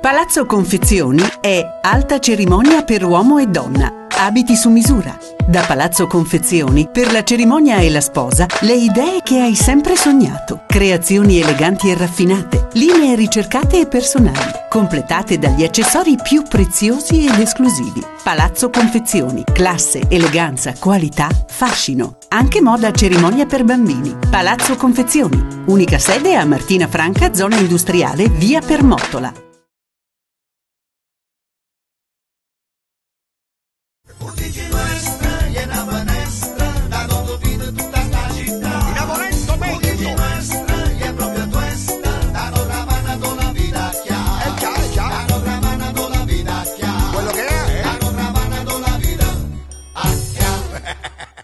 Palazzo Confezioni è alta cerimonia per uomo e donna. Abiti su misura. Da Palazzo Confezioni, per la cerimonia e la sposa, le idee che hai sempre sognato. Creazioni eleganti e raffinate, linee ricercate e personali, completate dagli accessori più preziosi ed esclusivi. Palazzo Confezioni, classe, eleganza, qualità, fascino. Anche moda cerimonia per bambini. Palazzo Confezioni, unica sede a Martina Franca, zona industriale, via Permottola.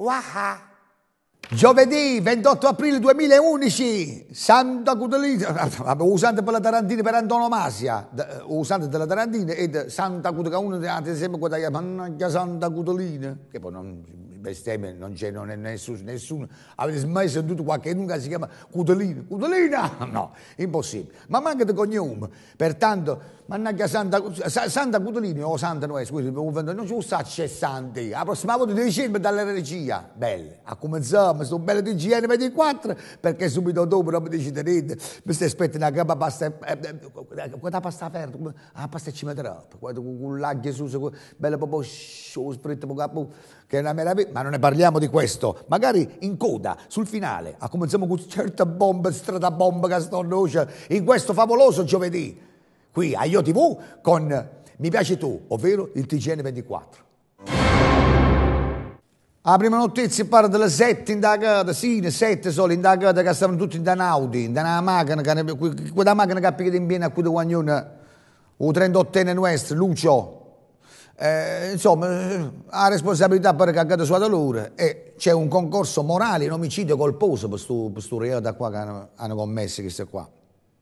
Waha. Giovedì 28 aprile 2011, Santa Cutelina, usante per la Tarantina per antonomasia, eh, usante della Tarantina e Santa Cutelina, sempre guadagna, mannaggia Santa Cutelina, che poi non bestemmie, non c'è non è nessuno, nessuno. Avete mai sentito qualcuno che si chiama Cutolino? Cutolina? No, impossibile. Ma manca di cognome. Pertanto, mannaggia Santa, Santa Cutolino o Santa Noè, scusi, non ci sa c'è Santi. La prossima volta devi scegliere dalla regia. Belle, a cominciamo, sono bello di GN24, perché subito dopo non mi deciderete, mi stai aspettando una gamba pasta, eh, eh, eh, quella pasta aperta, ah, la pasta cimetrata, con l'aglio su, bella proprio, lo spritto, proprio che è una meraviglia, ma non ne parliamo di questo, magari in coda, sul finale, a ah, cominciamo con certe bombe, stradabombe che stanno in questo favoloso giovedì, qui a Io TV con Mi piaci tu, ovvero il TGN 24. La prima notizia parla delle sette indagate, sì, le sette solo indagate che stavano tutti in Danaudi, in una macchina, quella macchina che ha picchiato in piena a di guagnone, un 38enne nostro, Lucio, eh, insomma, ha responsabilità per cagare sua dolore e c'è un concorso morale, un omicidio colposo per questo reato qua che hanno, hanno commesso questo qua.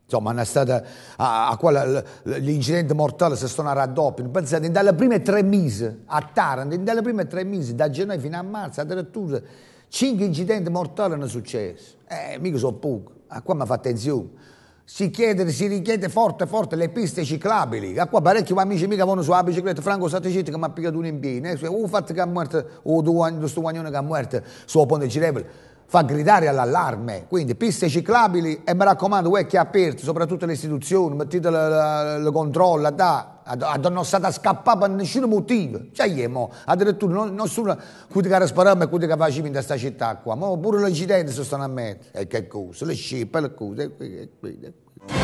Insomma, stata, a, a quale l'incidente mortale si sono a raddoppio. Pensate, dalle prime tre mesi a Taranto, dalle prime tre mesi, da gennaio fino a marzo, addirittura cinque incidenti mortali hanno successo. Eh, mica sono pochi, A ah, qua mi fa attenzione si chiede, si richiede forte forte le piste ciclabili. A qua parecchi amici mica vanno sulla bicicletta, Franco Satteciti che mi ha piccato un in piedi, eh? Oh, fatto che ha morto, o questo guagnone che ha morto sul ponte Cirevole, fa gridare all'allarme. Quindi piste ciclabili e mi raccomando, voi che aperte, soprattutto le istituzioni, mettete il controllo, da non è stata scappata per nessun motivo. Cioè, io, mo, addirittura, non, nessuno, quelli che sparavano e quelli che facevano in questa città qua, ma pure le incidenti si stanno a mettere. E che cosa? Le scippe, le cose, e qui, e qui, e qui.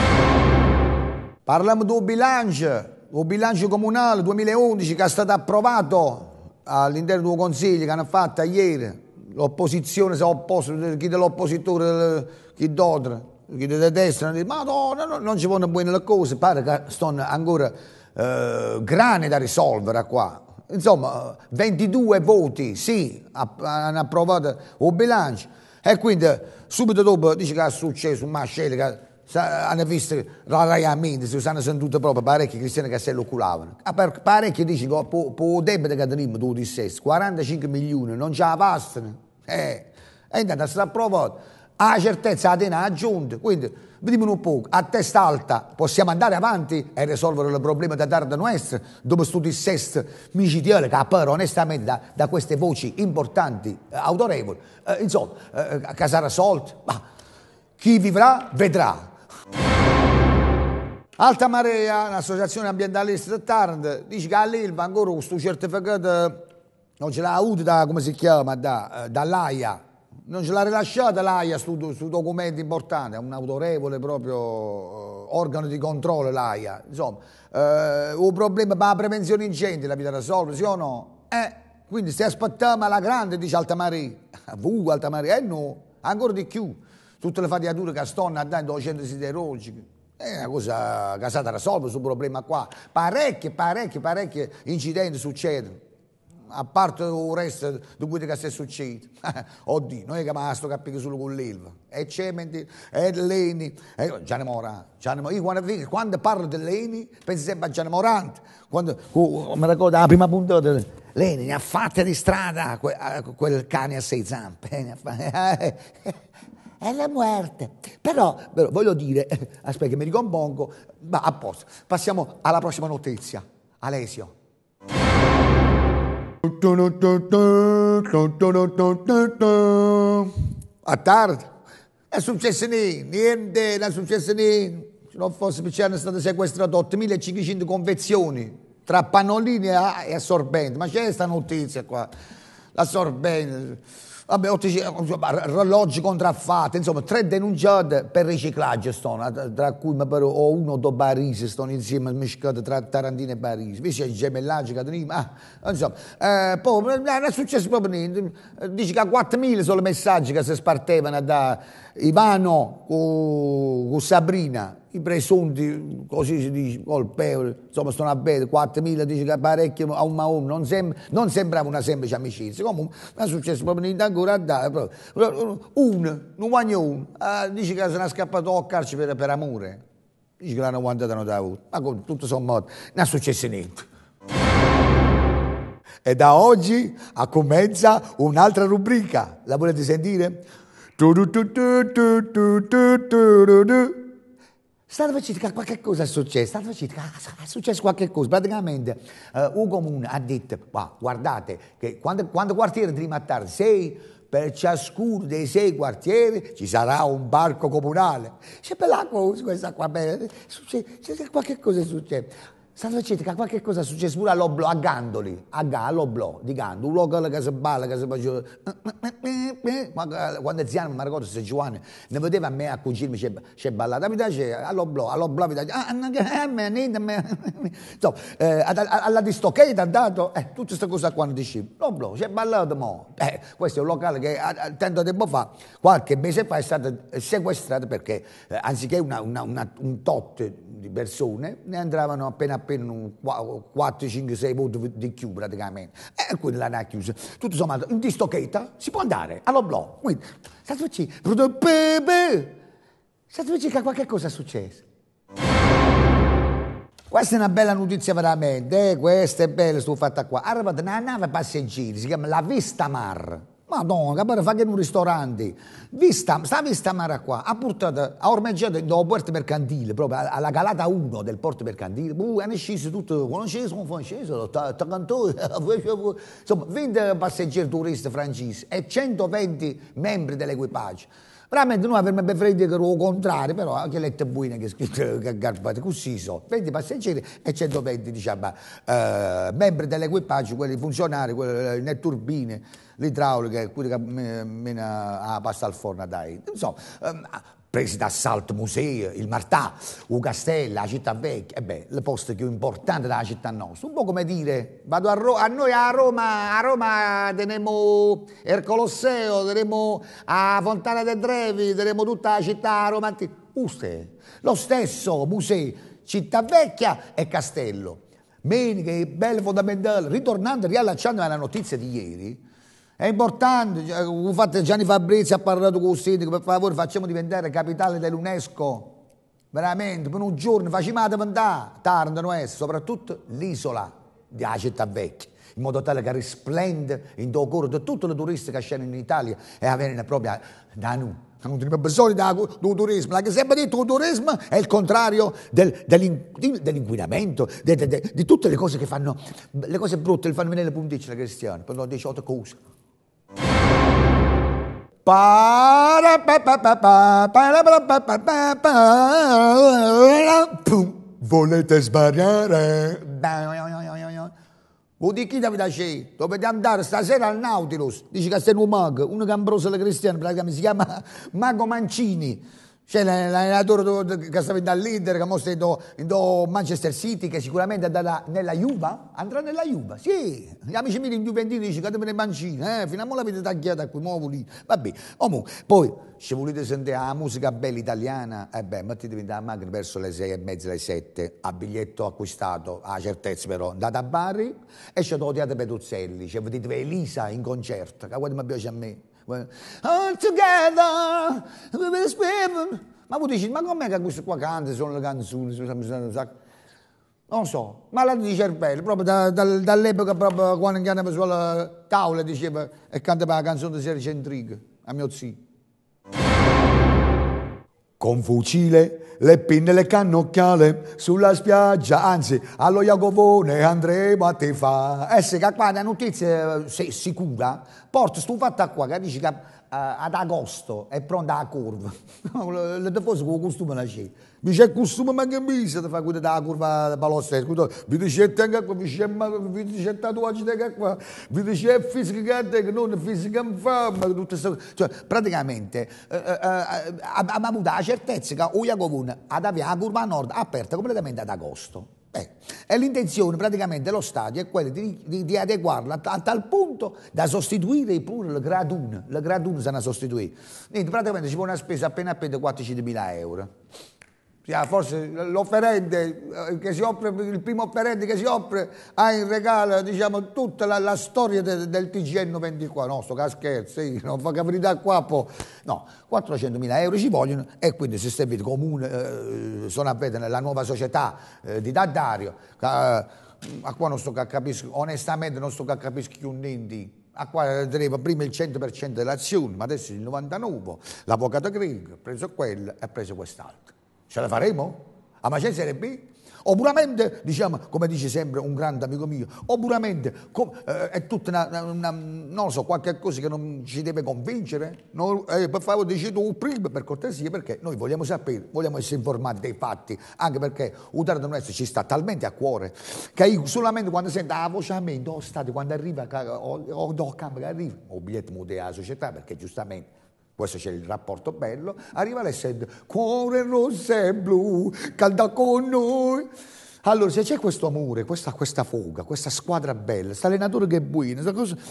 Parliamo del bilancio, il bilancio comunale 2011 che è stato approvato all'interno del Consiglio che hanno fatto ieri. L'opposizione si è opposto, chi dell'oppositore, chi d'altro chi della destra dice, ma no, no, non ci vogliono buone le cose, pare che stanno ancora eh, grane da risolvere qua. Insomma, 22 voti, sì, hanno approvato il bilancio. E quindi subito dopo dice che è successo un mascello, che hanno visto raramente, si sono sentite proprio parecchi cristiani che se lo culavano. Ah, parecchi dice che per il debito che tenim, 12 dissesti, 45 milioni, non ce la passano. Eh, e intanto si è approvato ha certezza, ha denaro, ha Quindi, vediamo un po', a testa alta possiamo andare avanti e risolvere il problema da tarda nostra, dopo studi sest micidiale, che appare onestamente da, da, queste voci importanti, eh, autorevoli. Eh, insomma, eh, eh che sarà risolto, ma chi vivrà, vedrà. Alta Marea, l'associazione ambientalista di Taranto, dice che all'Ilva ancora questo certificato non ce l'ha avuto da, come si chiama, da, eh, dall'AIA, non ce l'ha rilasciata l'AIA su, su, documenti importanti, è un autorevole proprio uh, organo di controllo l'AIA. Insomma, uh, un problema per la prevenzione incendi la vita da risolve, sì o no? Eh, quindi se aspettiamo la grande, dice Altamari, vuoi Altamari, eh no, ancora di più. Tutte le faticature che stanno andando ai centri siderurgici. È una cosa che è stata risolta questo problema qua. Parecchie, parecchie, parecchie incidenti succedono a parte il resto di quello che si è successo. Oddio, noi che abbiamo capito solo con l'Ilva, e c'è Cementi, e Leni, e Gianni Morante. Gianni Morante. Io quando, quando, parlo di Leni penso sempre a Gianni Morante. Quando, oh, oh mi ricordo la prima puntata, Leni ne ha fatte di strada que, quel cane a sei zampe. Eh, eh, eh. è la morte. Però, però, voglio dire, aspetta che mi ricompongo, ma a posto. Passiamo alla prossima notizia. Alesio. A tard. È successo niente, niente, non è successo niente. Se non fosse perché hanno stato sequestrate 8500 confezioni tra pannolini e assorbenti. Ma c'è questa notizia qua, l'assorbente. Vabbè, ottici, orologi contraffatti, insomma, tre denunciate per riciclaggio sono, tra cui però, ho uno da Parisi, sono insieme mischiati tra Tarantino e Parisi, invece c'è gemellaggio, catenima, ah, insomma, eh, poi non è successo proprio niente, dice che a 4.000 sono i messaggi che si spartevano da Ivano con, con Sabrina, i presunti, così si dice, colpevoli, insomma sono a bere, 4.000, dice che parecchio a un maum, non, sem- non, sembrava una semplice amicizia, comunque è successo proprio niente ancora a dare, proprio. un, non guagno uno, ah, dice che sono scappato a carcere per, per amore, dice che l'hanno guardata non avuto, ma con tutto sommato non è successo niente. E da oggi a comincia un'altra rubrica, la volete sentire? Stata pacifica, qualche cosa è successo, stata pacifica, è successo qualche cosa. Praticamente eh, un comune ha detto, ah, guardate, che quando, quando quartiere di mattare sei, per ciascuno dei sei quartieri ci sarà un barco comunale. C'è per l'acqua questa qua, bene, succede, c'è qualche cosa è successo. Stato Cetica, qualche cosa è successo pure all'Oblò, a Gandoli, a Ga, all'Oblò di Gandoli, un luogo che si balla, che si faceva... Quando è ziano, mi ricordo se Giovanni, ne vedeva a me a cucirmi, c'è ballata, mi piace, all'Oblò, all'Oblò mi piace, ah, insomma, eh, alla distocchetta è andato, eh, tutte queste cose qua non dicevo, l'Oblò, c'è ballato mo, eh, questo è un locale che tanto tempo fa, qualche mese fa è stato sequestrato perché eh, anziché una, una, una, un tot di persone ne andavano appena appena 4, 5, 6 voti di più praticamente. Eh, e quindi l'hanno chiusa. Tutto sommato, in distocchetta si può andare allo all'oblò. Quindi, state facendo, state facendo che qualche cosa è successo. Questa è una bella notizia veramente, eh? questa è bella, sto fatta qua. Arrivata una nave passeggeri, si chiama la Vista Mar. Madonna, che fa che in un ristorante, vista, sta vista mara qua, ha portato, ha ormeggiato il Porto Mercantile, proprio alla calata 1 del Porto Mercantile, uh, hanno sceso tutto, conoscevo un francese, insomma, 20 passeggeri turisti francesi e 120 membri dell'equipaggio. Veramente noi avremmo preferito che lo contrario, però anche letto buine che è scritto che garbate così sono 20 passeggeri e 120 diciamo, eh, membri dell'equipaggio, quelli funzionari, quelli, eh, le turbine, l'idraulica, quelli che mena ah, la pasta al forno dai. Insomma, eh, presi d'assalto musei, il Martà, U castello, la città vecchia, e eh beh, le poste più importanti della città nostra. Un po' come dire, vado a, Ro- a noi a Roma, a Roma teniamo il Colosseo, teniamo a Fontana dei Trevi, teniamo tutta la città romantica. Uste, lo stesso museo, città vecchia e castello. Menica, bello fondamentale, ritornando, riallacciando alla notizia di ieri, è importante, infatti cioè, Gianni Fabrizi ha parlato con il sindaco, per favore facciamo diventare capitale dell'UNESCO, veramente, per un giorno facciamo andare Taranto, è, eh, soprattutto l'isola della città vecchia, in modo tale che risplende in cuore di tutti i turisti che scendono in Italia e avere proprio da noi. Non abbiamo bisogno di un turismo, perché sempre detto che il turismo è il contrario del, dell'inquinamento, di, di, di, di tutte le cose che fanno, le cose brutte, le fanno venire le punticce le cristiane, per 18 cose. Volete sbagliare? Vuol dire chi ti lasciare? Dovete andare stasera al Nautilus. Dici che sei un mago, uno che ambrosa le cristiane, si chiama Mago Mancini. C'è l'allenatore che sta venendo stava leader, che mostra in Manchester City, che sicuramente andrà nella Juva. Andrà nella Juva, sì. Gli amici miei in Juventino dicono, catemi le mancine, eh. Fino a mo' l'avete tagliata qui, mo' lì. Vabbè, Omo, poi, se volete sentire la musica bella italiana, e eh beh, mettetevi dalla macchina verso le sei e mezza, le sette, a biglietto acquistato, a certezza però, andate a Bari, e c'è Teatro Petruzzelli, c'è vedete Elisa in concerto, che guarda mi piace a me. All together with people. Ma voi dici, ma com'è che questo qua canta, sono le canzoni, sono un sacco. Non lo so, malato di cervello, proprio da, da, dall'epoca proprio quando andava sulla tavola diceva e cantava la canzone di Sergio Intrigue, a mio zio con fucile, le pinne, le cannocchiale, sulla spiaggia, anzi, allo Iagovone andremo a te fa. Eh, se qua la notizia eh, sei sicura, porta stufata qua che dici che eh, ad agosto è pronta la curva. Le due cose con il costume la c'è. Mi c'è il costume ma che mi si fa quella da curva da palostra. Mi dice tenga qua, mi dice mi dice tatuaggio qua, vi dice fisica che te, non fisica che fa, ma tutte queste Cioè praticamente eh, eh, abbiamo avuto la certezza che Uia Comune ad avere la curva a nord aperta completamente ad agosto. Beh, e l'intenzione praticamente dello Stato è quella di, di, di adeguarla a, tal punto da sostituire pure il gradun. Il gradun se ne sostituisce. Niente, praticamente ci vuole una spesa appena appena di 400.000 euro. Cioè, forse l'offerente eh, che si offre, il primo offerente che si offre ha in regalo diciamo, tutta la, la storia de, del TGN 24. No, sto scherzi, non fa caprità qua. Po'. No, 400.000 euro ci vogliono e quindi si è comune, eh, sono a vedere la nuova società eh, di Daddario. Eh, a qua non sto a capisco, onestamente non sto a capisco più niente a quale eh, teneva prima il 100% delle azioni, ma adesso il 99%, l'avvocato Grigg ha preso quello e ha preso quest'altro. Ce la faremo? A Macen Serie B? O diciamo, come dice sempre un grande amico mio, o puramente eh, è tutta una, una, non so, qualche cosa che non ci deve convincere? No, eh, per favore dici tu prima, per cortesia, perché noi vogliamo sapere, vogliamo essere informati dei fatti, anche perché Udar Donesto ci sta talmente a cuore che io solamente quando sento la voce a me, in due stati, quando arriva, o, o, o campo che arriva, o, biglietto muteo alla società cioè, perché giustamente questo c'è il rapporto bello. Arriva l'essendo, cuore rosso e blu, calda con noi. Allora, se c'è questo amore, questa, questa foga, questa squadra bella, questo allenatore che è buino,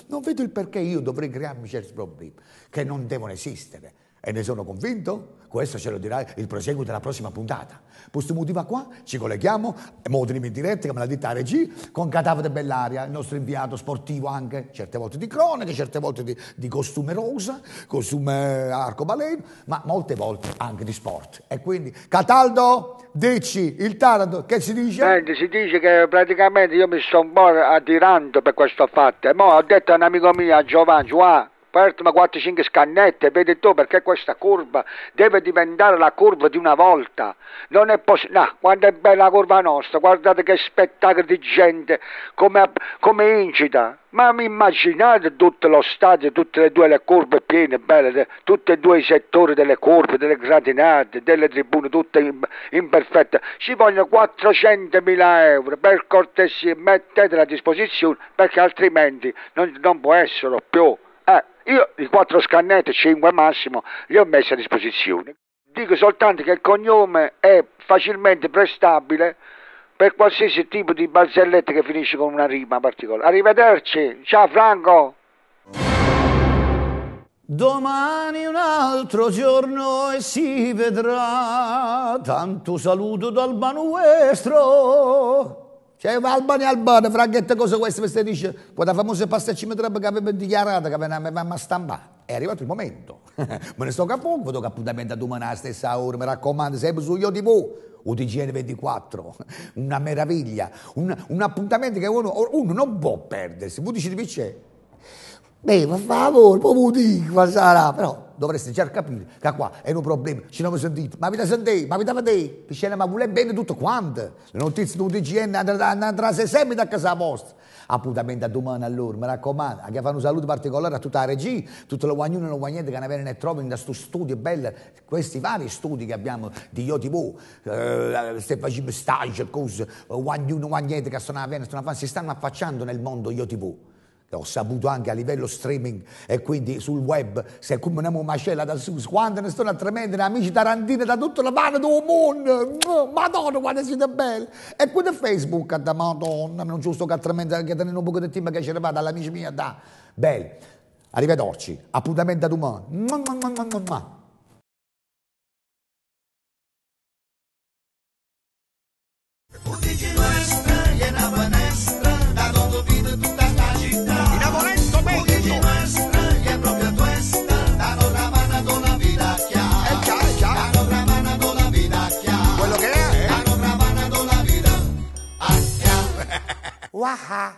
non vedo il perché io dovrei crearmi certi problemi che non devono esistere. E ne sono convinto? Questo ce lo dirà il proseguo della prossima puntata. Questo motivo qua, ci colleghiamo, modrimi in diretta, come la ditta RG, con Catavate Bellaria, il nostro inviato sportivo anche, certe volte di cronache, certe volte di, di costume rosa, costume eh, arcobaleno, ma molte volte anche di sport. E quindi, Cataldo, dici il Taranto, che si dice? Senti, si dice che praticamente io mi sto un po' attirando per questo fatto. E mo' ho detto a un amico mio, a Giovanni, Giovanni, Aperto 4-5 scannette, vedi tu perché questa curva deve diventare la curva di una volta. Non è possibile. No, quando è bella la curva nostra, guardate che spettacolo di gente, come, come incita. Ma mi immaginate tutto lo stadio, tutte e due le curve piene, belle, tutti e due i settori delle curve, delle gradinate, delle tribune, tutte imperfette. Ci vogliono 400.000 euro, per cortesia, mettetela a disposizione perché altrimenti non, non può esserlo più. Eh, io i quattro scannetti, cinque massimo, li ho messi a disposizione. Dico soltanto che il cognome è facilmente prestabile per qualsiasi tipo di barzelletta che finisce con una rima particolare. Arrivederci, ciao Franco! Domani un altro giorno e si vedrà, tanto saluto dal manuestro. Cioè, Albania Albania, fraghette cosa questa, questa dice, quella famosa pasta cimetrebbe che aveva dichiarato che avevamo stampato. È arrivato il momento. me ne sto capendo, vedo che appuntamento a domani alla stessa ora, mi raccomando, sempre su Io TV, UTGN 24. Una meraviglia, un, un, appuntamento che uno, uno non può perdersi. vuoi Voi dicete, c'è? Beh, per favore, poi lo dico, sarà, però dovreste già capire che qua è un problema, ci non mi sentite, ma mi da sentite, ma vi da vedete, ma vuole bene tutto quanto, le notizie del TGN andrà sempre da casa vostra. Appuntamento a domani allora, mi raccomando, anche fanno un saluto particolare a tutta la regia, tutte le guagnone e le guagnette che ne vengono e trovano in questo studio bello, questi vari studi che abbiamo di Io TV, eh, se facciamo stage, cose, guagnone eh, e guagnette che stanno avvenendo, stanno, si stanno affacciando nel mondo Io TV ho saputo anche a livello streaming e quindi sul web, se come una macella da su, quando ne sono tremende, amici tarantini da tutta la parte del mondo, madonna quando siete belli, e qui da Facebook, da madonna, non giusto che altrimenti che tenendo un po' di tempo che ce ne va dall'amici mia, da, belli, arrivederci, appuntamento a domani, 哇哈